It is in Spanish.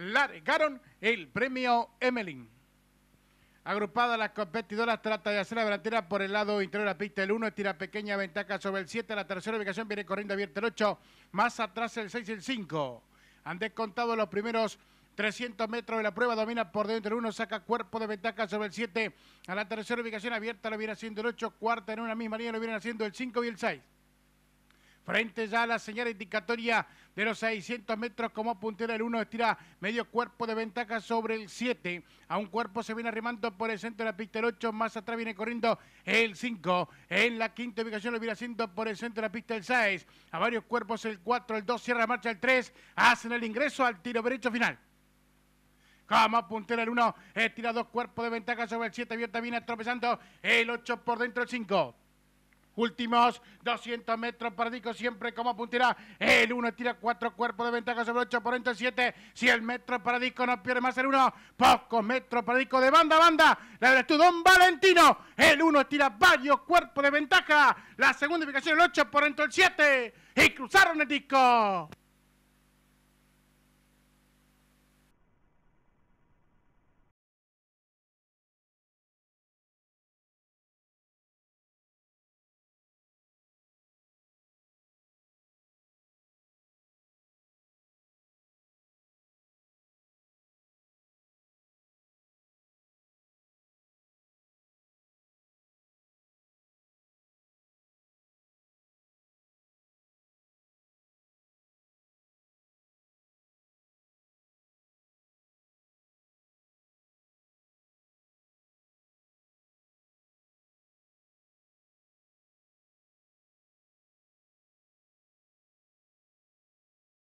largaron el premio Emelín. Agrupada las competidoras, trata de hacer la delantera por el lado interior de la pista. El 1 estira pequeña ventaja sobre el 7. a La tercera ubicación viene corriendo abierta el 8. Más atrás el 6 y el 5. Han descontado los primeros 300 metros de la prueba, domina por dentro el 1, saca cuerpo de ventaja sobre el 7. A la tercera ubicación abierta lo viene haciendo el 8, cuarta en una misma línea lo viene haciendo el 5 y el 6. Frente ya a la señal indicatoria de los 600 metros como puntera el 1 estira medio cuerpo de ventaja sobre el 7. A un cuerpo se viene arrimando por el centro de la pista el 8. Más atrás viene corriendo el 5. En la quinta ubicación lo viene haciendo por el centro de la pista el 6. A varios cuerpos el 4, el 2, cierra la marcha el 3. Hacen el ingreso al tiro derecho final. Como puntera el 1, estira dos cuerpos de ventaja sobre el 7, abierta viene tropezando el 8 por dentro el 5. Últimos 200 metros para disco, siempre como puntera. El 1 tira cuatro cuerpos de ventaja sobre el 8 por entre 7. 100 metros para disco no pierde más el 1. Pocos metros para disco. de banda a banda. La de tú, Don Valentino. El 1 tira varios cuerpos de ventaja. La segunda ubicación, el 8 por entre el 7. Y cruzaron el disco.